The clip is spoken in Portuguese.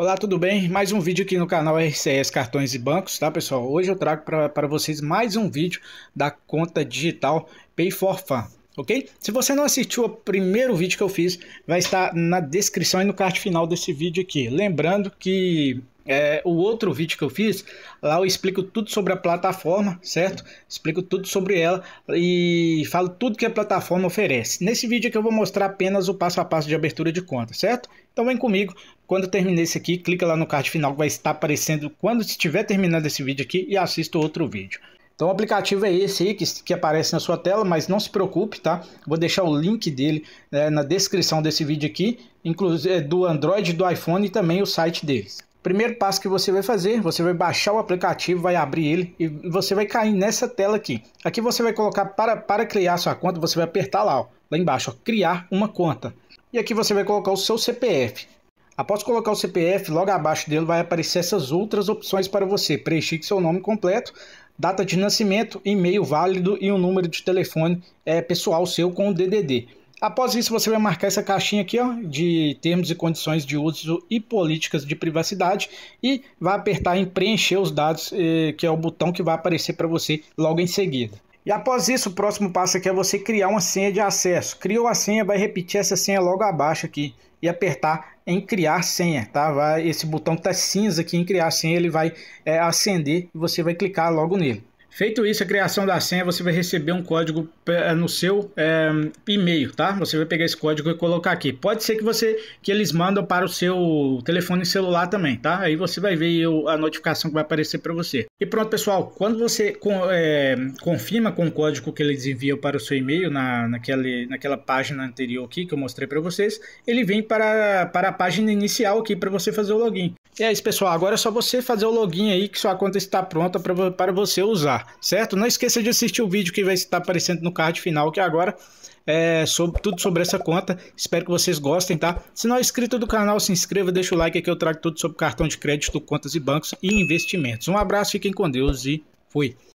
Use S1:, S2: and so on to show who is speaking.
S1: Olá, tudo bem? Mais um vídeo aqui no canal RCS Cartões e Bancos, tá pessoal? Hoje eu trago para vocês mais um vídeo da conta digital pay for fun ok? Se você não assistiu o primeiro vídeo que eu fiz, vai estar na descrição e no card final desse vídeo aqui. Lembrando que é, o outro vídeo que eu fiz, lá eu explico tudo sobre a plataforma, certo? Explico tudo sobre ela e falo tudo que a plataforma oferece. Nesse vídeo aqui eu vou mostrar apenas o passo a passo de abertura de conta, certo? Então vem comigo, quando eu terminar esse aqui, clica lá no card final que vai estar aparecendo quando estiver terminando esse vídeo aqui e assista outro vídeo. Então o aplicativo é esse aí que, que, aparece na sua tela, mas não se preocupe, tá? Vou deixar o link dele né, na descrição desse vídeo aqui, inclusive é do Android, do iPhone e também o site deles. Primeiro passo que você vai fazer, você vai baixar o aplicativo, vai abrir ele e você vai cair nessa tela aqui. Aqui você vai colocar para, para criar sua conta, você vai apertar lá, ó, lá embaixo, ó, criar uma conta. E aqui você vai colocar o seu CPF. Após colocar o CPF, logo abaixo dele vai aparecer essas outras opções para você. Preencher seu nome completo, data de nascimento, e-mail válido e um número de telefone é, pessoal seu com o DDD. Após isso, você vai marcar essa caixinha aqui ó, de termos e condições de uso e políticas de privacidade e vai apertar em preencher os dados, eh, que é o botão que vai aparecer para você logo em seguida. E após isso, o próximo passo aqui é você criar uma senha de acesso. Criou a senha, vai repetir essa senha logo abaixo aqui e apertar em criar senha, tá? Vai, esse botão que tá cinza aqui em criar senha, ele vai é, acender e você vai clicar logo nele. Feito isso, a criação da senha, você vai receber um código eh, no seu é, e-mail, tá? Você vai pegar esse código e colocar aqui. Pode ser que você que eles mandam para o seu telefone celular também, tá? Aí você vai ver a notificação que vai aparecer para você. E pronto, pessoal. Quando você é, confirma com o código que eles enviam para o seu e-mail na, naquele, naquela página anterior aqui que eu mostrei para vocês, ele vem para, para a página inicial aqui para você fazer o login. E é isso, pessoal. Agora é só você fazer o login aí que sua conta está pronta para você usar. Tá certo? Não esqueça de assistir o vídeo que vai estar aparecendo no card final que agora é sobre, tudo sobre essa conta. Espero que vocês gostem, tá? Se não é inscrito do canal, se inscreva, deixa o like que eu trago tudo sobre cartão de crédito, contas e bancos e investimentos. Um abraço, fiquem com Deus e fui.